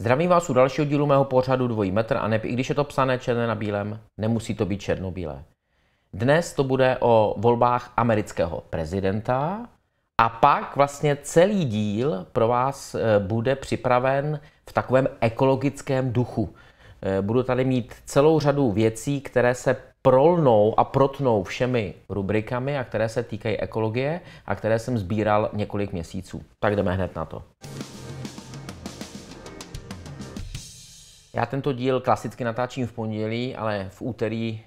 Zdravím vás u dalšího dílu mého pořadu Dvojí metr a neb, i když je to psané černé na bílém, nemusí to být černobílé. Dnes to bude o volbách amerického prezidenta a pak vlastně celý díl pro vás eh, bude připraven v takovém ekologickém duchu. Eh, budu tady mít celou řadu věcí, které se prolnou a protnou všemi rubrikami a které se týkají ekologie a které jsem sbíral několik měsíců. Tak jdeme hned na to. Já tento díl klasicky natáčím v pondělí, ale v úterý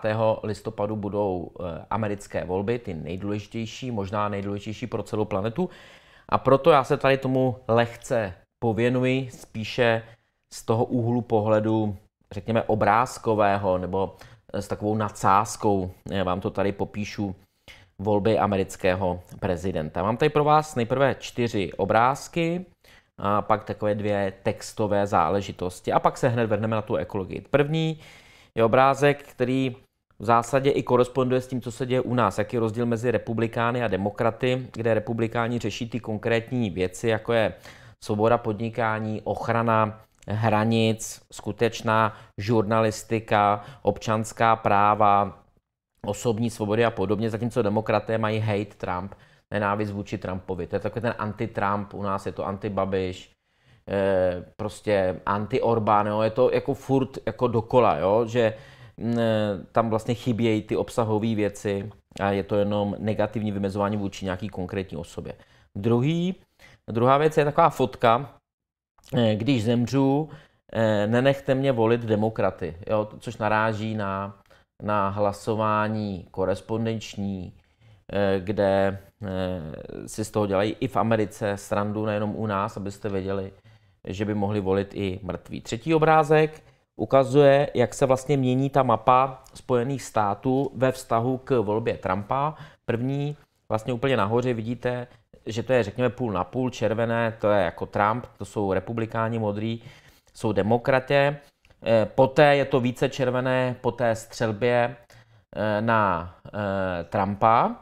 5. listopadu budou eh, americké volby, ty nejdůležitější, možná nejdůležitější pro celou planetu. A proto já se tady tomu lehce pověnuji spíše z toho úhlu pohledu, řekněme, obrázkového nebo eh, s takovou nadsázkou. Já vám to tady popíšu volby amerického prezidenta. Mám tady pro vás nejprve čtyři obrázky, a pak takové dvě textové záležitosti a pak se hned vrhneme na tu ekologii. První je obrázek, který v zásadě i koresponduje s tím, co se děje u nás. Jaký je rozdíl mezi republikány a demokraty, kde republikáni řeší ty konkrétní věci, jako je svoboda podnikání, ochrana hranic, skutečná žurnalistika, občanská práva, osobní svobody a podobně, zatímco demokraté mají hate Trump, nenávist vůči Trumpovi. To je takový ten anti-Trump, u nás je to anti-Babiš, Eh, prostě anti-Orbán, jo? je to jako furt jako dokola, jo? že mm, eh, tam vlastně chybějí ty obsahové věci a je to jenom negativní vymezování vůči nějaký konkrétní osobě. Druhý, druhá věc je taková fotka, eh, když zemřu, nenechte mě volit demokraty, jo? což naráží na, na hlasování korespondenční, kde si z toho dělají i v Americe srandu, nejenom u nás, abyste věděli, že by mohli volit i mrtví. Třetí obrázek ukazuje, jak se vlastně mění ta mapa Spojených států ve vztahu k volbě Trumpa. První, vlastně úplně nahoře vidíte, že to je řekněme půl na půl, červené, to je jako Trump, to jsou republikáni, modrý, jsou demokratě. Eh, poté je to více červené po té střelbě eh, na eh, Trumpa.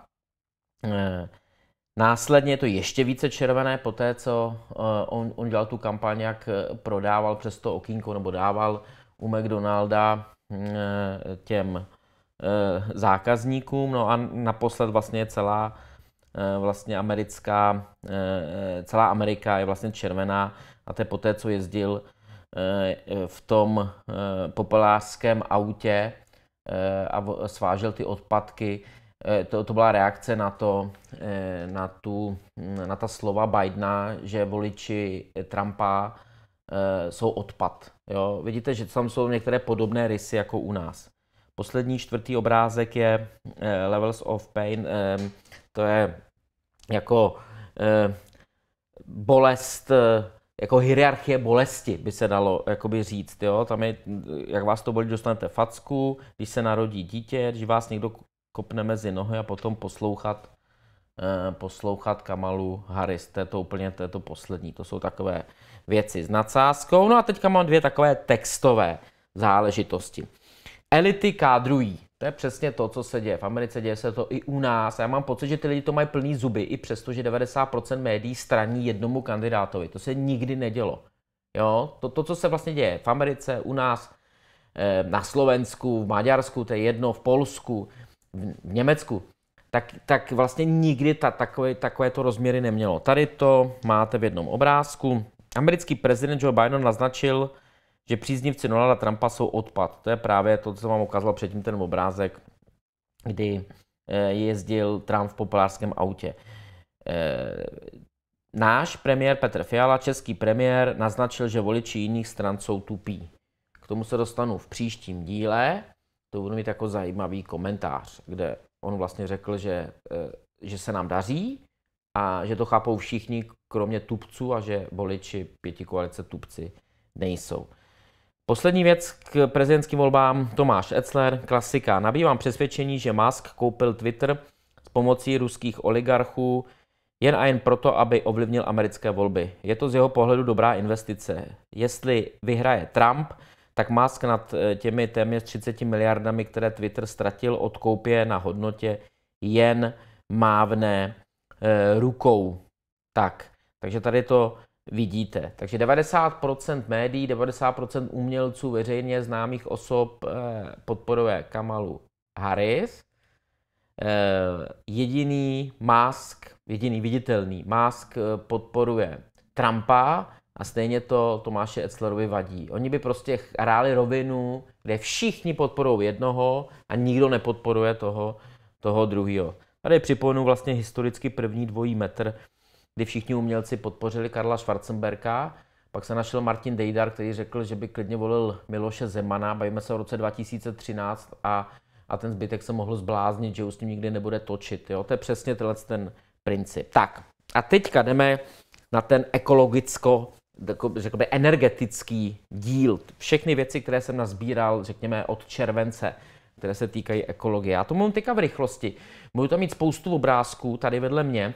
Následně je to ještě více červené po té, co eh, on, on dělal tu kampaň, jak eh, prodával přes to okýnko nebo dával u McDonalda mm, eh, těm zákazníkům. No a naposled vlastně celá vlastně americká, celá Amerika je vlastně červená a to je poté, co jezdil v tom popelářském autě a svážel ty odpadky Eh, to, to byla reakce na, to, eh, na, tu, mm, na ta slova Bidena, že voliči Trumpa eh, jsou odpad. Jo? Vidíte, že tam jsou některé podobné rysy jako u nás. Poslední čtvrtý obrázek je Levels of Pain. To je jako bolest, jako hierarchie bolesti by se dalo jakoby říct. Jo? Tam je, jak vás to bolí, dostanete facku, když se narodí dítě, když vás někdo kopne mezi nohy a potom poslouchat, eh, poslouchat Kamalu Harris. To je to úplně to, je to poslední. To jsou takové věci s nadsázkou. No a teďka mám dvě takové textové záležitosti. Elity kádrují. To je přesně to, co se děje. V Americe děje se to i u nás. Já mám pocit, že ty lidi to mají plný zuby, i přesto, že 90% médií straní jednomu kandidátovi. To se nikdy nedělo. Jo? To, to, co se vlastně děje v Americe, u nás, eh, na Slovensku, v Maďarsku, to je jedno, v Polsku, v Německu, tak, tak vlastně nikdy ta, takové, to rozměry nemělo. Tady to máte v jednom obrázku. Americký prezident Joe Biden naznačil, že příznivci Donalda Trumpa jsou odpad. To je právě to, co vám ukázal předtím, ten obrázek, kdy eh, jezdil Trump v populárském autě. Eh, náš premiér Petr Fiala, český premiér, naznačil, že voliči jiných stran jsou tupí. K tomu se dostanu v příštím díle to budu mít jako zajímavý komentář, kde on vlastně řekl, že, eh, že se nám daří a že to chápou všichni, kromě tupců a že voliči pěti koalice tupci nejsou. Poslední věc k prezidentským volbám. Tomáš Etzler, klasika. Nabývám přesvědčení, že Musk koupil Twitter s pomocí ruských oligarchů jen a jen proto, aby ovlivnil americké volby. Je to z jeho pohledu dobrá investice. Jestli vyhraje Trump, tak Musk nad eh, těmi téměř 30 miliardami, které Twitter ztratil od koupě na hodnotě, jen mávne e, eh, rukou. Tak, takže tady to vidíte. Takže 90% médií, 90% umělců, veřejně známých osob e, podporuje Kamalu Harris. E, jediný Musk, jediný viditelný Musk podporuje Trumpa, a stejně to Tomáše Edslerovi vadí. Oni by prostě hráli rovinu, kde všichni podporují jednoho a nikdo nepodporuje toho, toho druhého. Tady připomenu vlastně historicky první dvojí metr, kdy všichni umělci podpořili Karla Schwarzenberka, pak se našel Martin Dejdar, který řekl, že by klidně volil Miloše Zemana, bavíme se o roce 2013 a, a ten zbytek se mohl zbláznit, že už s ním nikdy nebude točit. Jo? To je přesně tenhle ten princip. Tak a teďka jdeme na ten ekologicko jakoby energetický díl. Všechny věci, které jsem nazbíral, řekněme, od července, které se týkají ekologie. Já to mám teďka v rychlosti. Budu tam mít spoustu obrázků tady vedle mě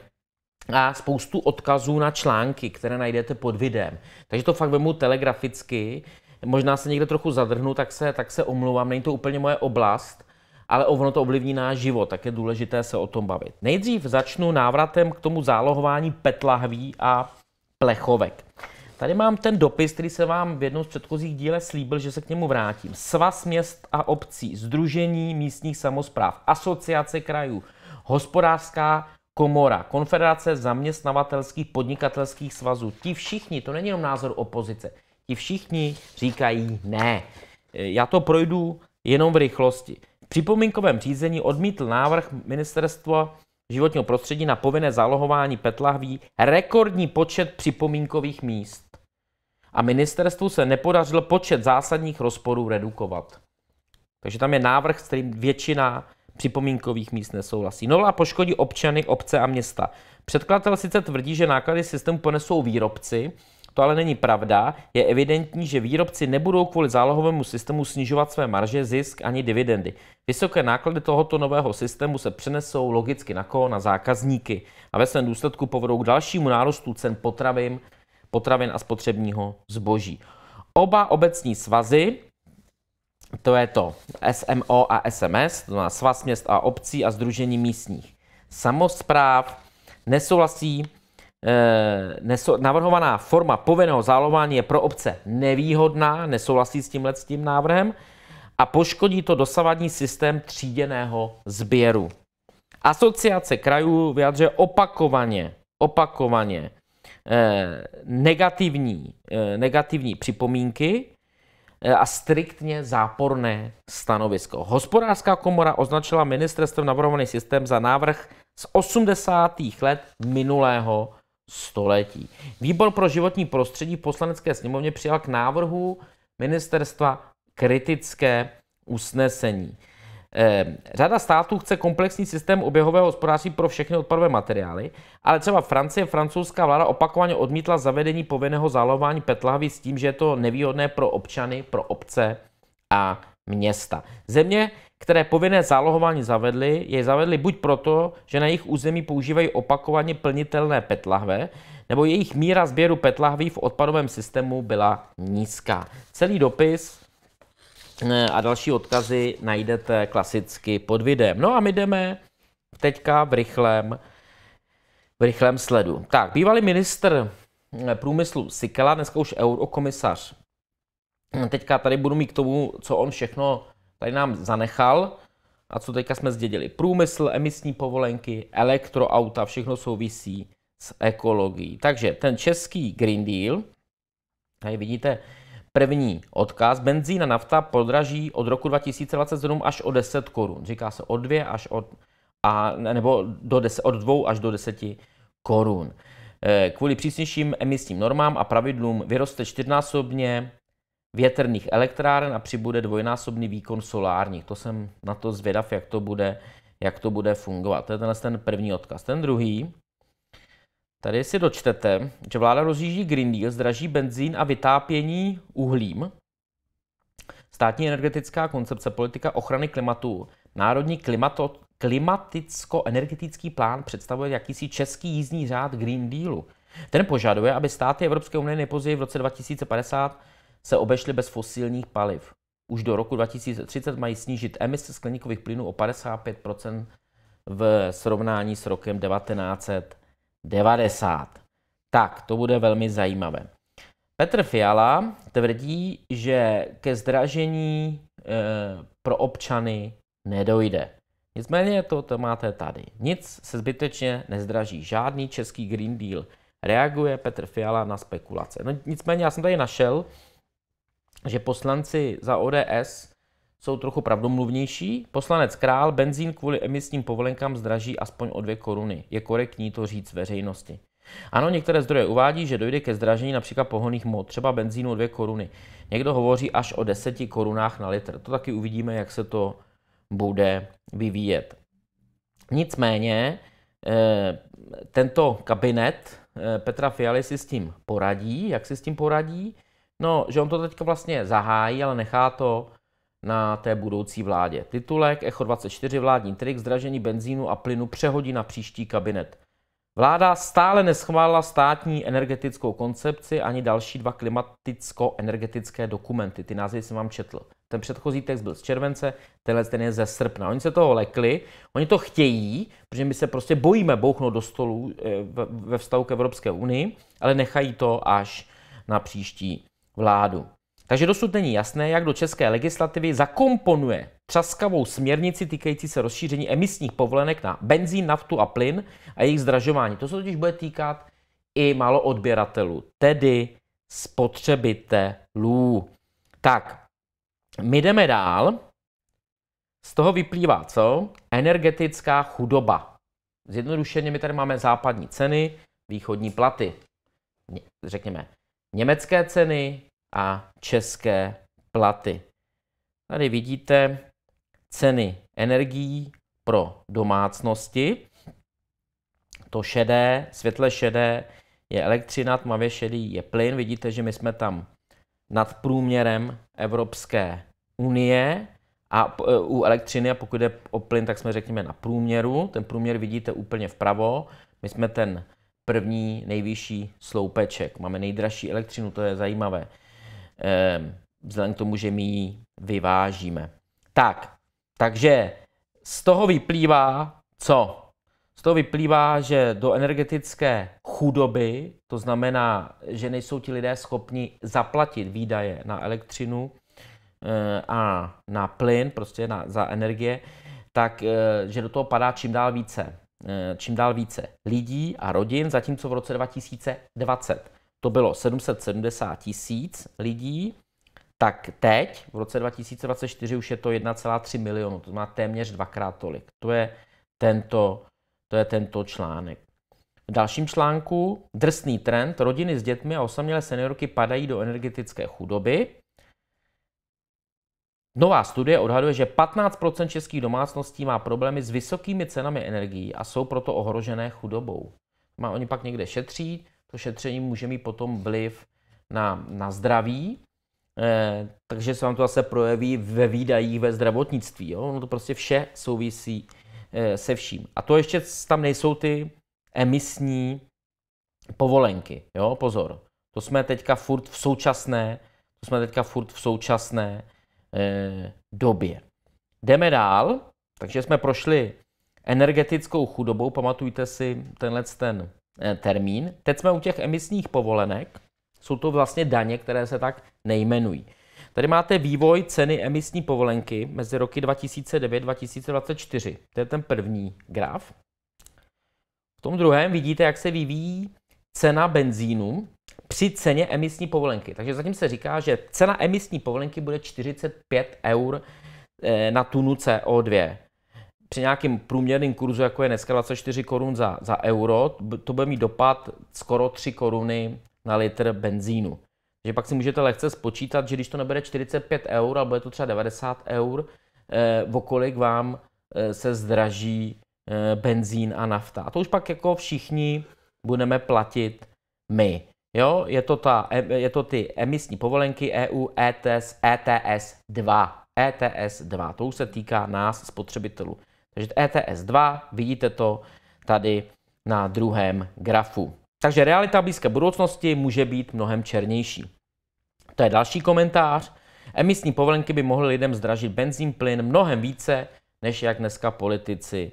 a spoustu odkazů na články, které najdete pod videem. Takže to fakt vemu telegraficky. Možná se někde trochu zadrhnu, tak se, tak se omluvám. Není to úplně moje oblast, ale ono to ovlivní náš život, tak je důležité se o tom bavit. Nejdřív začnu návratem k tomu zálohování petlahví a plechovek. Tady mám ten dopis, který se vám v jednom z předchozích díle slíbil, že se k němu vrátím. Svaz měst a obcí, Združení místních samozpráv, Asociace krajů, Hospodářská komora, Konfederace zaměstnavatelských podnikatelských svazů. Ti všichni, to není jenom názor opozice, ti všichni říkají ne. Já to projdu jenom v rychlosti. V připomínkovém řízení odmítl návrh ministerstva životního prostředí na povinné zálohování petlahví rekordní počet připomínkových míst a ministerstvu se nepodařilo počet zásadních rozporů redukovat. Takže tam je návrh, s kterým většina připomínkových míst nesouhlasí. No a poškodí občany, obce a města. Předkladatel sice tvrdí, že náklady systému ponesou výrobci, to ale není pravda. Je evidentní, že výrobci nebudou kvůli zálohovému systému snižovat své marže, zisk ani dividendy. Vysoké náklady tohoto nového systému se přenesou logicky na koho? Na zákazníky. A ve svém důsledku povedou k dalšímu nárůstu cen potravin, potravin a spotřebního zboží. Oba obecní svazy, to je to SMO a SMS, to znamená Svaz měst a obcí a Združení místních samozpráv, nesouhlasí eh, navrhovaná forma povinného zálování je pro obce nevýhodná, nesouhlasí s tímhle s tím návrhem a poškodí to dosavadní systém tříděného sběru. Asociace krajů vyjadřuje opakovaně, opakovaně Eh, negativní, eh, negativní připomínky eh, a striktně záporné stanovisko. Hospodářská komora označila ministerstvem navrhovaný systém za návrh z 80. let minulého století. Výbor pro životní prostředí v poslanecké sněmovně přijal k návrhu ministerstva kritické usnesení. Eh, řada států chce komplexní systém oběhového hospodářství pro všechny odpadové materiály, ale třeba Francie, francouzská vláda opakovaně odmítla zavedení povinného zálování petlahvy s tím, že je to nevýhodné pro občany, pro obce a města. Země, které povinné zálohování zavedly, je zavedly buď proto, že na jejich území používají opakovaně plnitelné petlahve, nebo jejich míra sběru petlahví v odpadovém systému byla nízká. Celý dopis a další odkazy najdete klasicky pod videem. No a my jdeme teďka v rychlém, v rychlém sledu. Tak, bývalý ministr eh, průmyslu Sikela, dneska už eurokomisař. No, teďka tady budu mít k tomu, co on všechno tady nám zanechal a co teďka jsme zdědili. Průmysl, emisní povolenky, elektroauta, všechno souvisí s ekologií. Takže ten český Green Deal, tady vidíte První odkaz. Benzín a nafta podraží od roku 2027 až o 10 korun. Říká se od 2 až od, a, nebo do 10, od 2 až do 10 korun. Eh, kvůli přísnějším emisním normám a pravidlům vyroste čtyřnásobně větrných elektráren a přibude dvojnásobný výkon solárních. To jsem na to zvědav, jak to bude, jak to bude fungovat. To je tenhle ten první odkaz. Ten druhý Tady si dočtete, že vláda rozjíždí Green Deal, zdraží benzín a vytápění uhlím. Státní energetická koncepce, politika ochrany klimatu, národní klimato, klimaticko-energetický plán představuje jakýsi český jízdní řád Green Dealu. Ten požaduje, aby státy Evropské unie nejpozději v roce 2050 se obešly bez fosilních paliv. Už do roku 2030 mají snížit emise skleníkových plynů o 55 v srovnání s rokem 1990. 90. Tak, to bude velmi zajímavé. Petr Fiala tvrdí, že ke zdražení e, pro občany nedojde. Nicméně to, to máte tady. Nic se zbytečně nezdraží. Žádný český Green Deal. Reaguje Petr Fiala na spekulace. No, nicméně já jsem tady našel, že poslanci za ODS jsou trochu pravdomluvnější. Poslanec Král benzín kvůli emisním povolenkám zdraží aspoň o dvě koruny. Je korektní to říct veřejnosti. Ano, některé zdroje uvádí, že dojde ke zdražení například pohoných mod, třeba benzínu dvě koruny. Někdo hovoří až o deseti korunách na litr. To taky uvidíme, jak se to bude vyvíjet. Nicméně eh, tento kabinet eh, Petra Fialy si s tím poradí. Jak si s tím poradí? No, že on to teďka vlastně zahájí, ale nechá to na té budoucí vládě. Titulek Echo 24 vládní trik zdražení benzínu a plynu přehodí na příští kabinet. Vláda stále neschválila státní energetickou koncepci ani další dva klimaticko-energetické dokumenty. Ty názvy jsem vám četl. Ten předchozí text byl z července, tenhle ten je ze srpna. Oni se toho lekli, oni to chtějí, protože my se prostě bojíme bouchnout do stolu eh, ve vztahu k Evropské unii, ale nechají to až na příští vládu. Takže dosud není jasné, jak do české legislativy zakomponuje třaskavou směrnici týkající se rozšíření emisních povolenek na benzín, naftu a plyn a jejich zdražování. To se totiž bude týkat i maloodběratelů, odběratelů, tedy spotřebitelů. Tak, my jdeme dál. Z toho vyplývá co? Energetická chudoba. Zjednodušeně my tady máme západní ceny, východní platy. Řekněme, německé ceny, a české platy. Tady vidíte ceny energií pro domácnosti. To šedé, světle šedé je elektřina, tmavě šedý je plyn. Vidíte, že my jsme tam nad průměrem Evropské unie a u elektřiny, a pokud jde o plyn, tak jsme řekněme na průměru. Ten průměr vidíte úplně vpravo. My jsme ten první nejvyšší sloupeček. Máme nejdražší elektřinu, to je zajímavé. Ehm, vzhledem k tomu, že my ji vyvážíme. Tak, takže z toho vyplývá co? Z toho vyplývá, že do energetické chudoby, to znamená, že nejsou ti lidé schopni zaplatit výdaje na elektřinu eh, a na plyn, prostě na, za energie, tak eh, že do toho padá čím dál více eh, čím dál více lidí a rodin, zatímco v roce 2020 to bylo 770 tisíc lidí, tak teď v roce 2024 už je to 1,3 milionu, to má téměř dvakrát tolik. To je tento, to je tento článek. V dalším článku drsný trend, rodiny s dětmi a osamělé seniorky padají do energetické chudoby. Nová studie odhaduje, že 15% českých domácností má problémy s vysokými cenami energií a jsou proto ohrožené chudobou. Má oni pak někde šetřit? to šetření může mít potom vliv na, na zdraví, eh, takže se vám to zase projeví ve výdajích ve zdravotnictví. Jo? No to prostě vše souvisí eh, se vším. A to ještě tam nejsou ty emisní povolenky. Jo? Pozor, to jsme teďka furt v současné, to jsme teďka furt v současné eh, době. Jdeme dál, takže jsme prošli energetickou chudobou, pamatujte si tenhle ten Eh, termín. Teď jsme u těch emisních povolenek. Jsou to vlastně daně, které se tak nejmenují. Tady máte vývoj ceny emisní povolenky mezi roky 2009-2024. a To je ten první graf. V tom druhém vidíte, jak se vyvíjí cena benzínu při ceně emisní povolenky. Takže zatím se říká, že cena emisní povolenky bude 45 eur eh, na tunu CO2 při nějakém průměrném kurzu, jako je dneska 24 korun za, za euro, to bude mít dopad skoro 3 koruny na litr benzínu. Takže pak si můžete lehce spočítat, že když to nebude 45 eur, ale bude to třeba 90 eur, eh, okolik vám eh, se zdraží eh, benzín a nafta. A to už pak jako všichni budeme platit my. Jo, je to, ta, je to ty emisní povolenky EU ETS, ETS 2. ETS 2, to už se týká nás, spotřebitelů. Takže ETS 2, vidíte to tady na druhém grafu. Takže realita blízké budoucnosti může být mnohem černější. To je další komentář. Emisní povolenky by mohly lidem zdražit benzín, plyn mnohem více, než jak dneska politici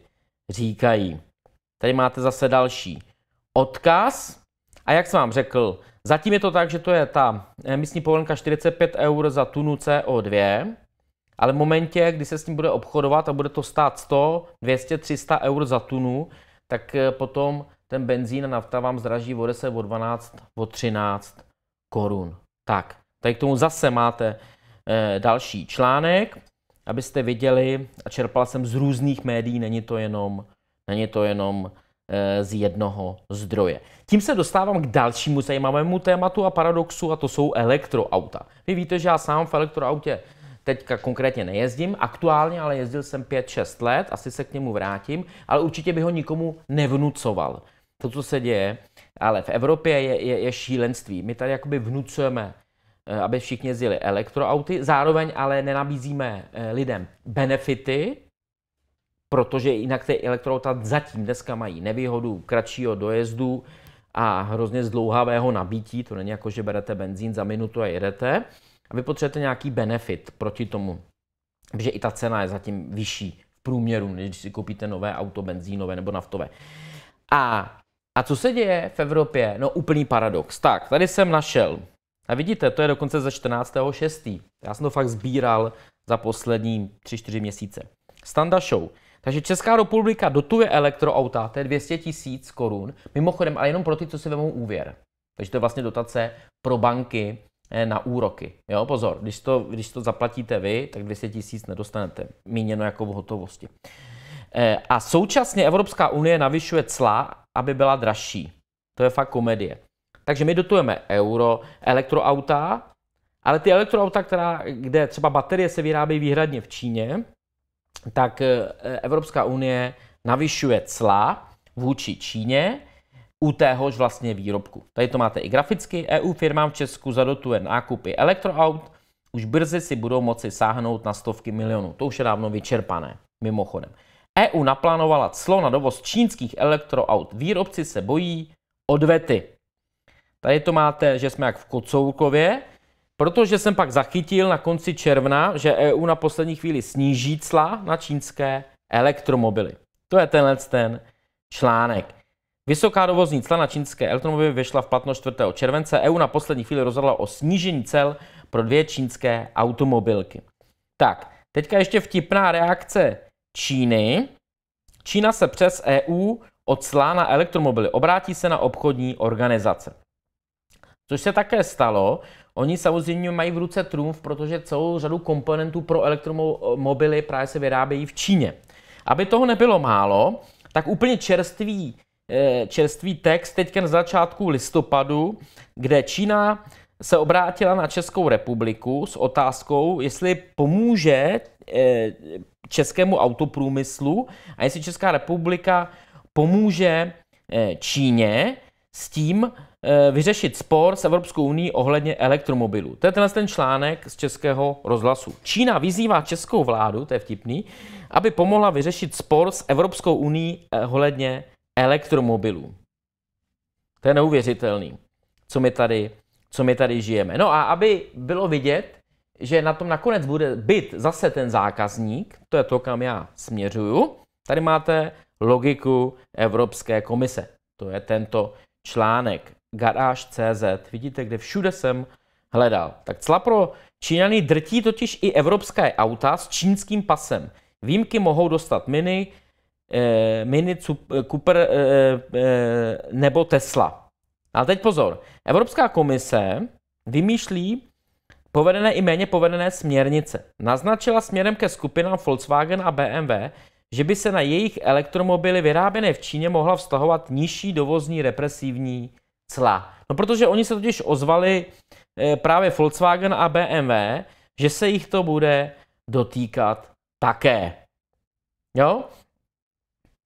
říkají. Tady máte zase další odkaz. A jak jsem vám řekl, zatím je to tak, že to je ta emisní povolenka 45 eur za tunu CO2. Ale v momentě, kdy se s tím bude obchodovat a bude to stát 100, 200, 300 eur za tunu, tak eh, potom ten benzín a nafta vám zdraží o 10, o 12, o 13 korun. Tak, tady k tomu zase máte eh, další článek, abyste viděli, a čerpal jsem z různých médií, není to jenom, není to jenom eh, z jednoho zdroje. Tím se dostávám k dalšímu zajímavému tématu a paradoxu, a to jsou elektroauta. Vy víte, že já sám v elektroautě teďka konkrétně nejezdím, aktuálně ale jezdil jsem 5-6 let, asi se k němu vrátím, ale určitě by ho nikomu nevnucoval. To, co se děje, ale v Evropě je, je, je šílenství. My tady jakoby vnucujeme, eh, aby všichni jezdili elektroauty, zároveň ale nenabízíme eh, lidem benefity, protože jinak ty elektroauta zatím dneska mají nevýhodu kratšího dojezdu a hrozně zdlouhavého nabítí, to není jako, že berete benzín za minutu a jedete, a vy potřebujete nějaký benefit proti tomu, že i ta cena je zatím vyšší v průměru, než když si koupíte nové auto benzínové nebo naftové. A, a co se děje v Evropě? No úplný paradox. Tak, tady jsem našel. A vidíte, to je dokonce ze 14.6. Já jsem to fakt sbíral za poslední 3-4 měsíce. Standa Show. Takže Česká republika dotuje elektroauta, to je 200 tisíc korun, mimochodem, ale jenom pro ty, co si vezmou úvěr. Takže to je vlastně dotace pro banky Eh, na úroky. Jo, pozor, když to, když to zaplatíte vy, tak 200 tisíc nedostanete, míněno jako v hotovosti. Eh, a současně Evropská unie navyšuje cla, aby byla dražší. To je fakt komedie. Takže my dotujeme euro, elektroauta, ale ty elektroauta, která, kde třeba baterie se vyrábí výhradně v Číně, tak eh, Evropská unie navyšuje cla vůči Číně, u téhož vlastně výrobku. Tady to máte i graficky. EU firmám v Česku zadotuje nákupy elektroaut, už brzy si budou moci sáhnout na stovky milionů. To už je dávno vyčerpané, mimochodem. EU naplánovala clo na dovoz čínských elektroaut. Výrobci se bojí odvety. Tady to máte, že jsme jak v Kocoukově, protože jsem pak zachytil na konci června, že EU na poslední chvíli sníží cla na čínské elektromobily. To je tenhle ten článek. Vysoká dovozní cla na čínské elektromobily vyšla v platnost 4. července. EU na poslední chvíli rozhodla o snížení cel pro dvě čínské automobilky. Tak, teďka ještě vtipná reakce Číny. Čína se přes EU od cla na elektromobily obrátí se na obchodní organizace. Což se také stalo. Oni samozřejmě mají v ruce trumf, protože celou řadu komponentů pro elektromobily právě se vyrábějí v Číně. Aby toho nebylo málo, tak úplně čerstvý. Eh, čerstvý text teďka na začátku listopadu, kde Čína se obrátila na Českou republiku s otázkou, jestli pomůže eh, českému autoprůmyslu a jestli Česká republika pomůže eh, Číně s tím vyřešit spor s Evropskou uní ohledně elektromobilů. To je tenhle ten článek z českého rozhlasu. Čína vyzývá českou vládu, to je vtipný, aby pomohla vyřešit spor s Evropskou uní ohledně elektromobilů. To je neuvěřitelný, co my tady, co my tady žijeme. No a aby bylo vidět, že na tom nakonec bude být zase ten zákazník, to je to, kam já směřuju, tady máte logiku Evropské komise. To je tento článek Garage.cz. Vidíte, kde všude jsem hledal. Tak cla pro Číňany drtí totiž i evropské auta s čínským pasem. Výjimky mohou dostat mini, Eh, Mini eh, Cooper eh, nebo Tesla. Ale teď pozor. Evropská komise vymýšlí povedené i méně povedené směrnice. Naznačila směrem ke skupinám Volkswagen a BMW, že by se na jejich elektromobily vyráběné v Číně mohla vztahovat nižší dovozní represivní cla. No protože oni se totiž ozvali právě Volkswagen a BMW, že se jich to bude dotýkat také. Jo?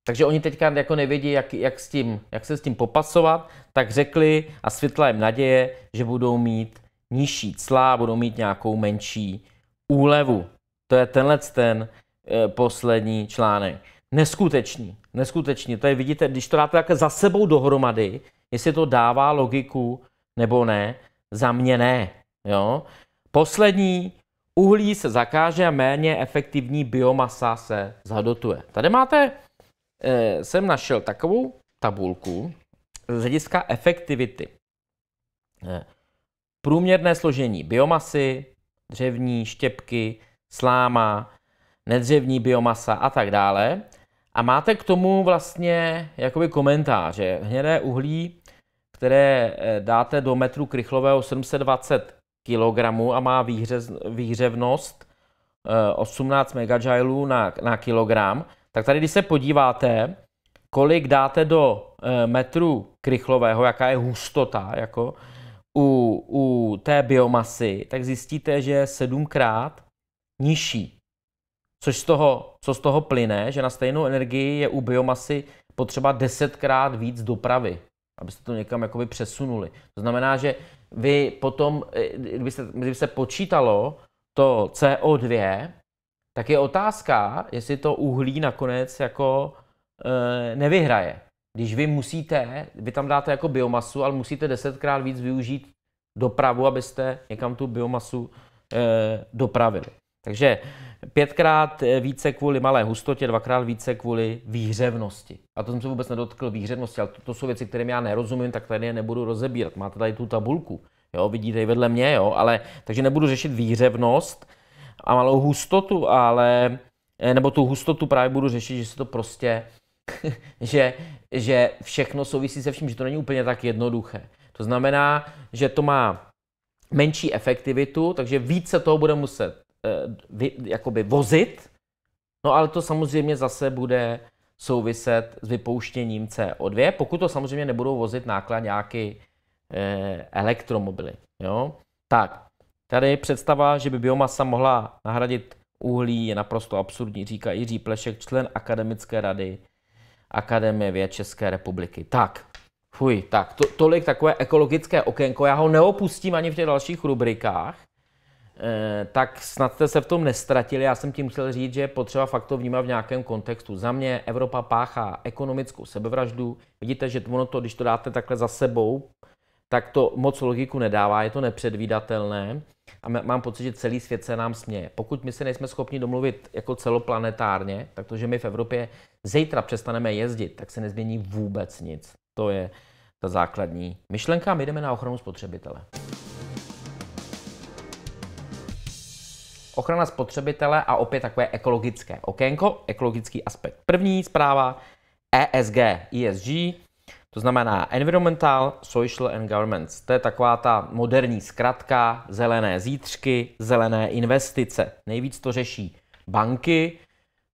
Takže oni teďka jako nevědí, jak, jak, s tím, jak se s tím popasovat, tak řekli a světla jim naděje, že budou mít nižší clá, budou mít nějakou menší úlevu. To je tenhle ten e, poslední článek. Neskutečný, neskutečný. To je, vidíte, když to dáte takhle za sebou dohromady, jestli to dává logiku nebo ne, za mě ne. Jo? Poslední, uhlí se zakáže a méně efektivní biomasa se zadotuje. Tady máte Eh, jsem našel takovou tabulku z hlediska efektivity. Eh, průměrné složení biomasy, dřevní, štěpky, sláma, nedřevní biomasa a tak dále. A máte k tomu vlastně jakoby komentáře. Hnědé uhlí, které eh, dáte do metru krychlového 720 kg a má výhřevnost 18 MJ na, na kilogram, tak tady, když se podíváte, kolik dáte do eh, metru krychlového, jaká je hustota, jako u, u té biomasy, tak zjistíte, že je sedmkrát nižší. Což z toho, co z toho plyne, že na stejnou energii je u biomasy potřeba desetkrát víc dopravy, abyste to někam jakoby přesunuli. To znamená, že vy potom, eh, kdyby se, kdyby se počítalo to CO2, tak je otázka, jestli to uhlí nakonec jako e, nevyhraje. Když vy musíte, vy tam dáte jako biomasu, ale musíte desetkrát víc využít dopravu, abyste někam tu biomasu e, dopravili. Takže pětkrát eh, více kvůli malé hustotě, dvakrát více kvůli výhřevnosti. A to jsem se vůbec nedotkl výhřevnosti, ale to, to jsou věci, kterým já nerozumím, tak tady je nebudu rozebírat. Máte tady tu tabulku, jo, vidíte i vedle mě, jo, ale takže nebudu řešit výhřevnost, a malou hustotu, ale eh, nebo tu hustotu právě budu řešit, že se to prostě, že, že všechno souvisí se vším, že to není úplně tak jednoduché. To znamená, že to má menší efektivitu, takže více toho bude muset eh, vy, jakoby vozit, no ale to samozřejmě zase bude souviset s vypouštěním CO2, pokud to samozřejmě nebudou vozit nákladňáky eh, elektromobily. Jo? Tak, Tady představa, že by biomasa mohla nahradit uhlí, je naprosto absurdní, říká Jiří Plešek, člen Akademické rady Akademie věd České republiky. Tak, fuj, tak, to, tolik takové ekologické okénko, já ho neopustím ani v těch dalších rubrikách, e, tak snad jste se v tom nestratili, já jsem tím chtěl říct, že je potřeba fakt to vnímat v nějakém kontextu. Za mě Evropa páchá ekonomickou sebevraždu, vidíte, že ono to, když to dáte takhle za sebou, tak to moc logiku nedává, je to nepředvídatelné a mám pocit, že celý svět se nám směje. Pokud my se nejsme schopni domluvit jako celoplanetárně, tak to, že my v Evropě zítra přestaneme jezdit, tak se nezmění vůbec nic. To je ta základní myšlenka. My jdeme na ochranu spotřebitele. Ochrana spotřebitele a opět takové ekologické okénko, ekologický aspekt. První zpráva ESG, ESG, to znamená Environmental, Social and Governments. To je taková ta moderní zkratka, zelené zítřky, zelené investice. Nejvíc to řeší banky,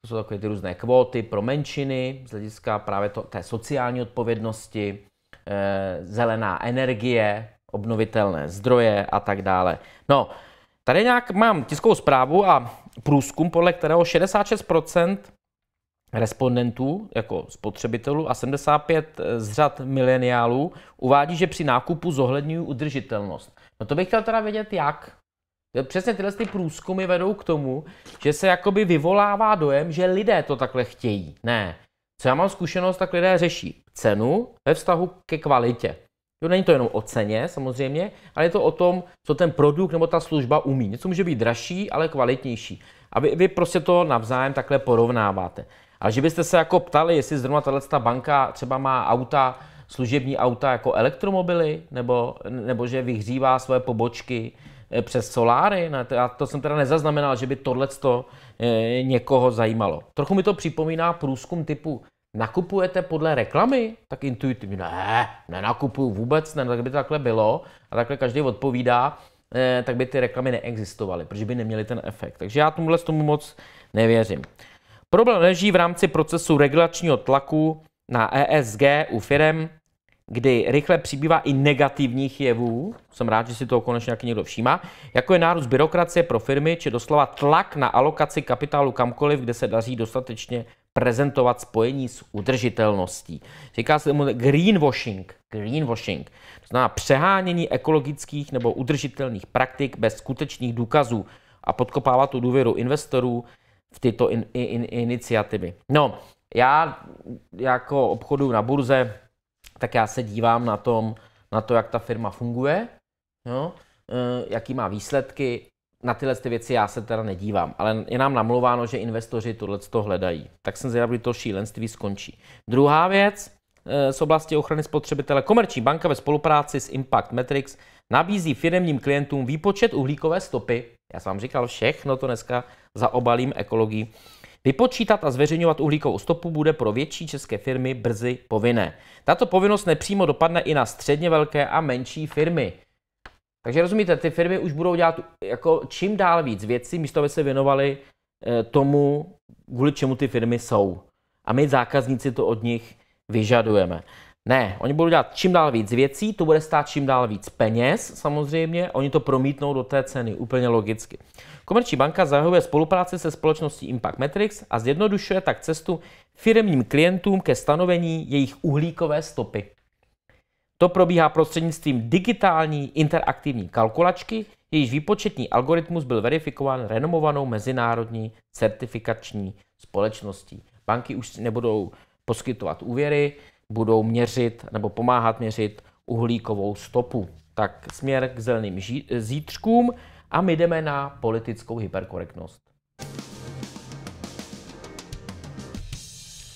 to jsou takové ty různé kvóty pro menšiny, z hlediska právě to, té sociální odpovědnosti, e, zelená energie, obnovitelné zdroje a tak dále. No, tady nějak mám tiskovou zprávu a průzkum, podle kterého 66 respondentů jako spotřebitelů a 75 eh, z řad mileniálů uvádí, že při nákupu zohledňují udržitelnost. No to bych chtěl teda vědět jak. Přesně tyhle ty průzkumy vedou k tomu, že se jakoby vyvolává dojem, že lidé to takhle chtějí. Ne. Co já mám zkušenost, tak lidé řeší cenu ve vztahu ke kvalitě. To není to jenom o ceně samozřejmě, ale je to o tom, co ten produkt nebo ta služba umí. Něco může být dražší, ale kvalitnější. A vy, vy prostě to navzájem takhle porovnáváte. Ale že byste se jako ptali, jestli zrovna tato banka třeba má auta, služební auta jako elektromobily, nebo, nebo že vyhřívá své pobočky eh, přes soláry. Ne, já to jsem teda nezaznamenal, že by e, někoho zajímalo. Trochu mi to připomíná průzkum typu nakupujete podle reklamy? Tak intuitivně, ne, nenakupuju vůbec, ne, no, tak by to takhle bylo. A takhle každý odpovídá, eh, tak by ty reklamy neexistovaly, protože by neměly ten efekt. Takže já tomuhle tomu moc nevěřím. Problém leží v rámci procesu regulačního tlaku na ESG u firem, kdy rychle přibývá i negativních jevů, jsem rád, že si toho konečně někdo všímá, jako je nárůst byrokracie pro firmy, či doslova tlak na alokaci kapitálu kamkoliv, kde se daří dostatečně prezentovat spojení s udržitelností. Říká se tomu greenwashing. Greenwashing. To znamená přehánění ekologických nebo udržitelných praktik bez skutečných důkazů a podkopává tu důvěru investorů, v tyto in, in, iniciativy. No, já jako obchodu na burze, tak já se dívám na, tom, na to, jak ta firma funguje, no, eh, jaký má výsledky. Na tyhle ty věci já se teda nedívám, ale je nám namluváno, že investoři tohle hledají. Tak jsem zvědavý, to šílenství skončí. Druhá věc, Eh, z oblasti ochrany spotřebitele, Komerční banka ve spolupráci s Impact Metrics nabízí firmním klientům výpočet uhlíkové stopy. Já jsem vám říkal, všechno to dneska zaobalím ekologii. Vypočítat a zveřejňovat uhlíkovou stopu bude pro větší české firmy brzy povinné. Tato povinnost nepřímo dopadne i na středně velké a menší firmy. Takže rozumíte, ty firmy už budou dělat jako čím dál víc věcí, místo aby se věnovali eh, tomu, kvůli čemu ty firmy jsou. A my zákazníci to od nich vyžadujeme. Ne, oni budou dělat čím dál víc věcí, to bude stát čím dál víc peněz samozřejmě, oni to promítnou do té ceny úplně logicky. Komerční banka zahajuje spolupráci se společností Impact Metrics a zjednodušuje tak cestu firmním klientům ke stanovení jejich uhlíkové stopy. To probíhá prostřednictvím digitální interaktivní kalkulačky, jejíž výpočetní algoritmus byl verifikován renomovanou mezinárodní certifikační společností. Banky už nebudou poskytovat úvěry, budou měřit nebo pomáhat měřit uhlíkovou stopu. Tak směr k zeleným ží, zítřkům a my jdeme na politickou hyperkorektnost.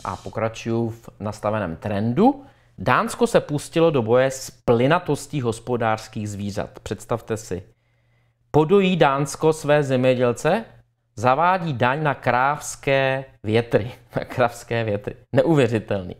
A pokračuju v nastaveném trendu. Dánsko se pustilo do boje s plynatostí hospodářských zvířat. Představte si. Podojí Dánsko své zemědělce? zavádí daň na krávské větry. Na krávské větry. Neuvěřitelný.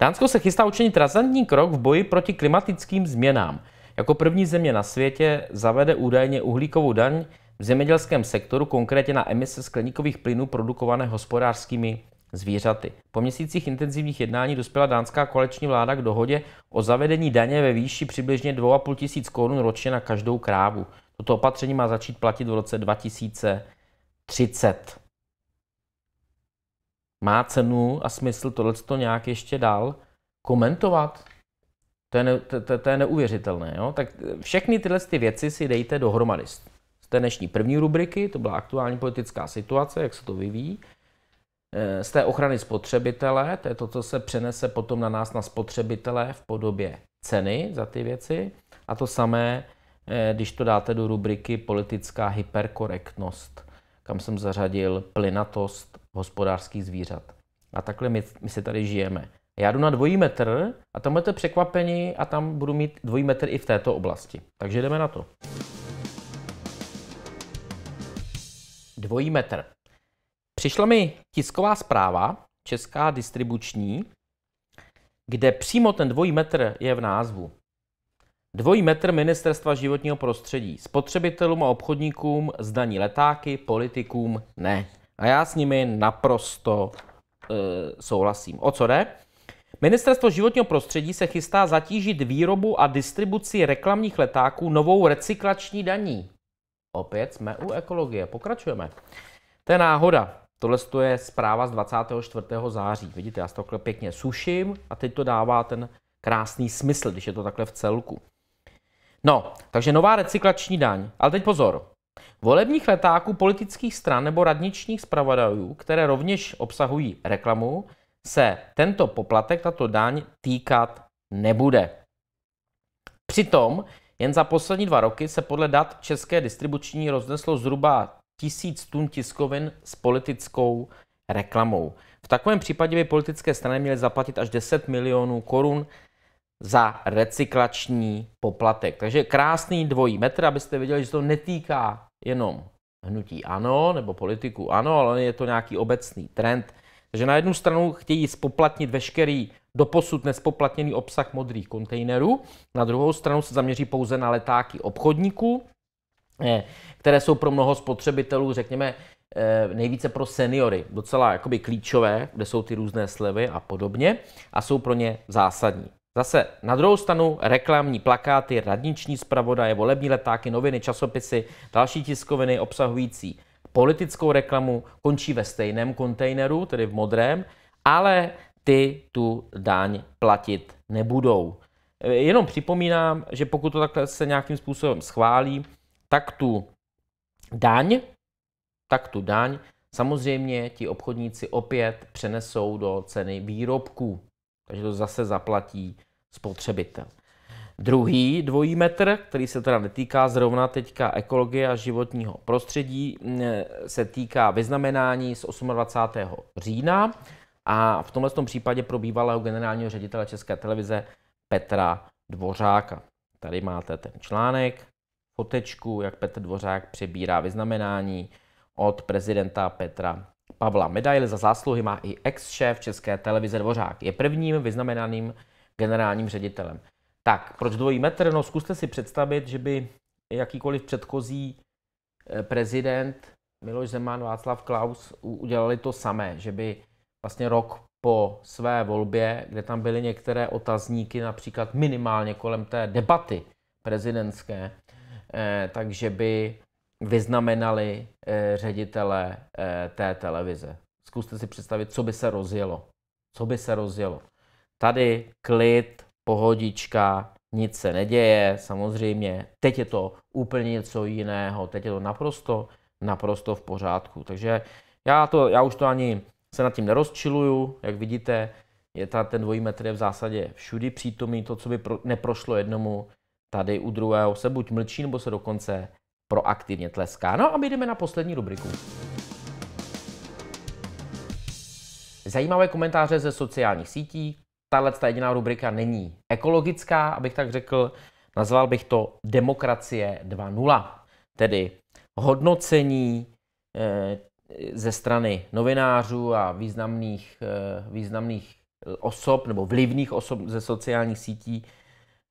Dánsko se chystá učinit razantní krok v boji proti klimatickým změnám. Jako první země na světě zavede údajně uhlíkovou daň v zemědělském sektoru, konkrétně na emise skleníkových plynů produkované hospodářskými zvířaty. Po měsících intenzivních jednání dospěla dánská koaliční vláda k dohodě o zavedení daně ve výši přibližně 2,5 tisíc korun ročně na každou krávu. Toto opatření má začít platit v roce 2000. 30. Má cenu a smysl tohle to nějak ještě dál komentovat? To je, ne, to, to, to je neuvěřitelné. Jo? Tak všechny tyhle ty věci si dejte dohromady. Z té dnešní první rubriky, to byla aktuální politická situace, jak se to vyvíjí, eh, z té ochrany spotřebitele, to je to, co se přenese potom na nás, na spotřebitele v podobě ceny za ty věci. A to samé, eh, když to dáte do rubriky politická hyperkorektnost kam jsem zařadil plynatost hospodářských zvířat. A takhle my, my si tady žijeme. Já jdu na dvojí metr a tam budete překvapení a tam budu mít dvojí metr i v této oblasti. Takže jdeme na to. Dvojí metr. Přišla mi tisková zpráva, česká distribuční, kde přímo ten dvojí metr je v názvu. Dvojí metr ministerstva životního prostředí. Spotřebitelům a obchodníkům zdaní letáky, politikům ne. A já s nimi naprosto e, souhlasím. O co jde? Ministerstvo životního prostředí se chystá zatížit výrobu a distribuci reklamních letáků novou recyklační daní. Opět jsme u ekologie. Pokračujeme. To je náhoda. Tohle je zpráva z 24. září. Vidíte, já to takhle pěkně suším a teď to dává ten krásný smysl, když je to takhle v celku. No, takže nová recyklační daň. Ale teď pozor. Volebních letáků politických stran nebo radničních zpravodajů, které rovněž obsahují reklamu, se tento poplatek, tato daň týkat nebude. Přitom jen za poslední dva roky se podle dat České distribuční rozneslo zhruba tisíc tun tiskovin s politickou reklamou. V takovém případě by politické strany měly zaplatit až 10 milionů korun za recyklační poplatek. Takže krásný dvojí metr, abyste viděli, že to netýká jenom hnutí ano nebo politiku ano, ale je to nějaký obecný trend. Takže na jednu stranu chtějí spoplatnit veškerý doposud nespoplatněný obsah modrých kontejnerů, na druhou stranu se zaměří pouze na letáky obchodníků, eh, které jsou pro mnoho spotřebitelů, řekněme, eh, nejvíce pro seniory, docela jakoby klíčové, kde jsou ty různé slevy a podobně a jsou pro ně zásadní. Zase na druhou stranu reklamní plakáty, radniční zpravodaje, volební letáky, noviny, časopisy, další tiskoviny obsahující politickou reklamu končí ve stejném kontejneru, tedy v modrém, ale ty tu daň platit nebudou. Jenom připomínám, že pokud to takhle se nějakým způsobem schválí, tak tu daň, tak tu daň samozřejmě ti obchodníci opět přenesou do ceny výrobků. Takže to zase zaplatí spotřebitel. Druhý dvojí metr, který se teda netýká zrovna teďka ekologie a životního prostředí, se týká vyznamenání z 28. října a v tomhle tom případě pro bývalého generálního ředitele České televize Petra Dvořáka. Tady máte ten článek, fotečku, jak Petr Dvořák přebírá vyznamenání od prezidenta Petra Pavla. Medaile za zásluhy má i ex-šéf České televize Dvořák. Je prvním vyznamenaným generálním ředitelem. Tak, proč dvojí metr? No zkuste si představit, že by jakýkoliv předchozí eh, prezident Miloš Zeman, Václav Klaus udělali to samé, že by vlastně rok po své volbě, kde tam byly některé otazníky, například minimálně kolem té debaty prezidentské, eh, takže by vyznamenali eh, ředitele té televize. Zkuste si představit, co by se rozjelo. Co by se rozjelo. Tady klid, pohodička, nic se neděje, samozřejmě. Teď je to úplně něco jiného, teď je to naprosto, naprosto v pořádku. Takže já, to, já už to ani se nad tím nerozčiluju, jak vidíte, je ta, ten dvojí metr je v zásadě všudy přítomný, to, co by pro, neprošlo jednomu, tady u druhého se buď mlčí, nebo se dokonce proaktivně tleská. No a my jdeme na poslední rubriku. Zajímavé komentáře ze sociálních sítí, tahle jediná rubrika není ekologická, abych tak řekl, nazval bych to Demokracie 2.0, tedy hodnocení eh, ze strany novinářů a významných, eh, významných osob nebo vlivných osob ze sociálních sítí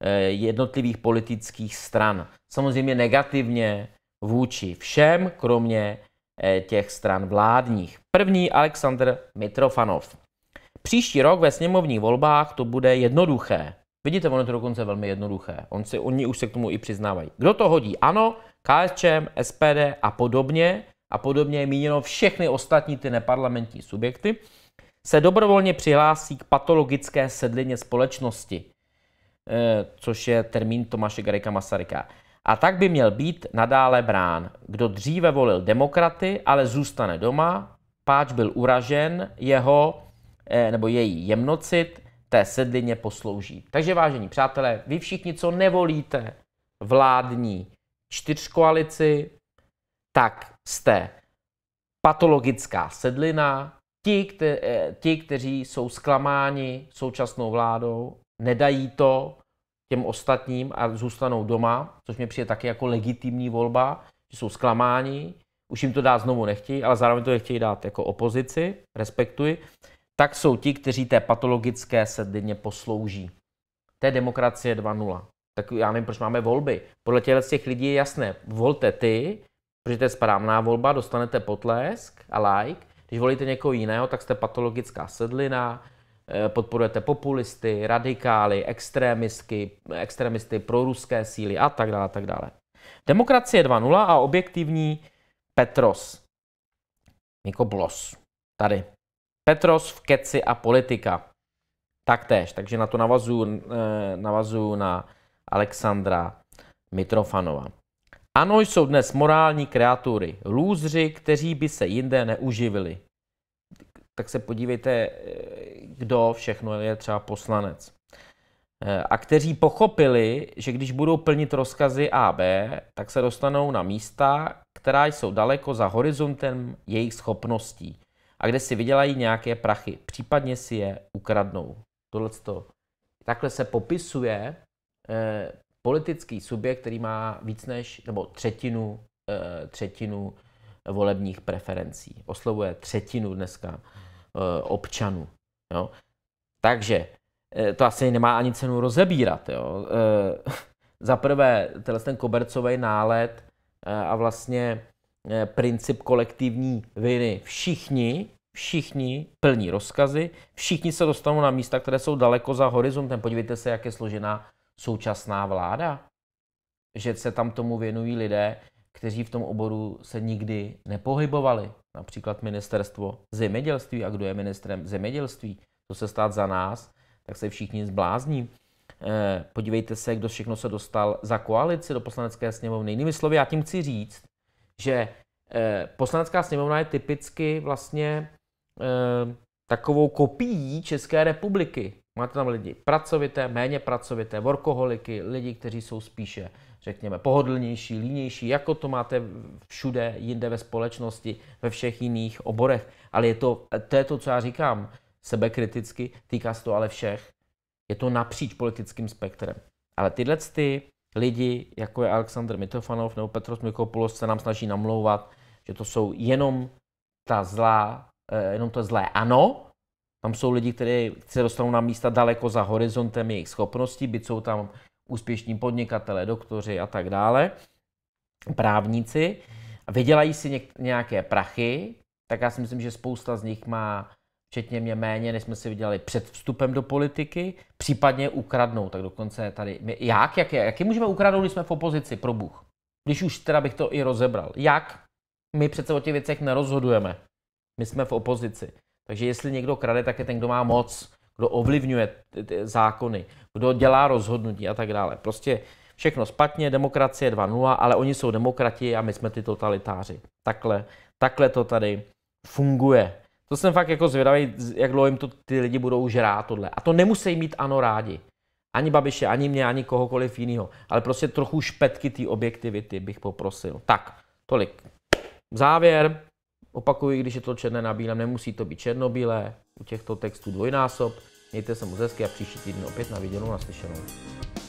eh, jednotlivých politických stran. Samozřejmě negativně vůči všem, kromě těch stran vládních. První Aleksandr Mitrofanov. Příští rok ve sněmovních volbách to bude jednoduché. Vidíte, ono je to dokonce velmi jednoduché. On si, oni už se k tomu i přiznávají. Kdo to hodí? Ano, KSČM, SPD a podobně, a podobně je míněno všechny ostatní ty neparlamentní subjekty, se dobrovolně přihlásí k patologické sedlině společnosti, eh, což je termín Tomáše Garika Masaryka. A tak by měl být nadále brán. Kdo dříve volil demokraty, ale zůstane doma, páč byl uražen, jeho Eh, nebo její jemnocit té sedlině poslouží. Takže vážení přátelé, vy všichni, co nevolíte vládní čtyřkoalici, tak jste patologická sedlina. Ti, kte, eh, ti, kteří jsou zklamáni současnou vládou, nedají to těm ostatním a zůstanou doma, což mě přijde taky jako legitimní volba, že jsou zklamáni, už jim to dát znovu nechtějí, ale zároveň to nechtějí dát jako opozici, respektuji tak jsou ti, kteří té patologické se denně poslouží. To je demokracie 2.0. Tak já nevím, proč máme volby. Podle těchto těch lidí je jasné, volte ty, protože to je správná volba, dostanete potlesk a like. Když volíte někoho jiného, tak jste patologická sedlina, eh, podporujete populisty, radikály, extremisty, extremisty, ruské síly a tak dále, a tak dále. Demokracie 2.0 a objektivní Petros. Nikoblos. Tady. Petros v keci a politika. Taktéž, takže na to navazuju, eh, navazu na Alexandra Mitrofanova. Ano, jsou dnes morální kreatury, lůzři, kteří by se jinde neuživili. Tak se podívejte, eh, kdo všechno je třeba poslanec. Eh, a kteří pochopili, že když budou plnit rozkazy AB, tak se dostanou na místa, která jsou daleko za horizontem jejich schopností a kde si vydělají nějaké prachy, případně si je ukradnou. Tohle to. Takhle se popisuje eh, politický subjekt, který má víc než, nebo třetinu, eh, třetinu volebních preferencí. Oslovuje třetinu dneska eh, občanů. Jo? Takže eh, to asi nemá ani cenu rozebírat. Jo? Eh, za prvé, tenhle ten kobercový nálet eh, a vlastně eh, princip kolektivní viny. Všichni všichni plní rozkazy, všichni se dostanou na místa, které jsou daleko za horizontem. Podívejte se, jak je složená současná vláda. Že se tam tomu věnují lidé, kteří v tom oboru se nikdy nepohybovali. Například ministerstvo zemědělství. A kdo je ministrem zemědělství? To se stát za nás, tak se všichni zblázní. Eh, podívejte se, kdo všechno se dostal za koalici do poslanecké sněmovny. Jinými slovy, já tím chci říct, že eh, poslanecká sněmovna je typicky vlastně Ehm, takovou kopií České republiky. Máte tam lidi pracovité, méně pracovité, workoholiky, lidi, kteří jsou spíše, řekněme, pohodlnější, línější, jako to máte všude jinde ve společnosti, ve všech jiných oborech. Ale je to, to je to, co já říkám sebekriticky, týká se to ale všech. Je to napříč politickým spektrem. Ale tyhle ty lidi, jako je Aleksandr Mitofanov nebo Petros Mikopoulos, se nám snaží namlouvat, že to jsou jenom ta zlá Eh, jenom to zlé. Ano, tam jsou lidi, kteří se dostanou na místa daleko za horizontem jejich schopností, byť jsou tam úspěšní podnikatelé, doktoři a tak dále, právníci, vydělají si nějaké prachy, tak já si myslím, že spousta z nich má včetně mě méně, než jsme si vydělali před vstupem do politiky, případně ukradnou, tak dokonce tady, jak, jak, je, jak je můžeme ukradnout, když jsme v opozici, pro Bůh? Když už teda bych to i rozebral. Jak? My přece o těch věcech nerozhodujeme. My jsme v opozici. Takže jestli někdo krade, tak je ten, kdo má moc, kdo ovlivňuje ty, ty zákony, kdo dělá rozhodnutí a tak dále. Prostě všechno špatně, demokracie 2.0, ale oni jsou demokrati a my jsme ty totalitáři. Takhle, takhle to tady funguje. To jsem fakt jako zvědavý, jak dlouho jim to ty lidi budou žrát tohle. A to nemusí mít ano rádi. Ani Babiše, ani mě, ani kohokoliv jiného. Ale prostě trochu špetky té objektivity bych poprosil. Tak, tolik. Závěr. Opakuji, když je to černé na bílém, nemusí to být černobílé, u těchto textů dvojnásob. Mějte se moc hezky a příští týden opět na viděnou naslyšenou.